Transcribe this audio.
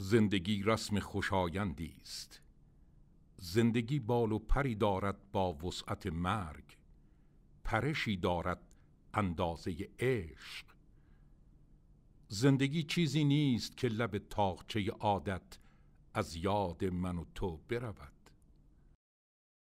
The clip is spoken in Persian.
زندگی رسم خوشایندی است زندگی بال و پری دارد با وسعت مرگ پرشی دارد اندازه عشق زندگی چیزی نیست که لب تاقچه عادت از یاد من و تو برود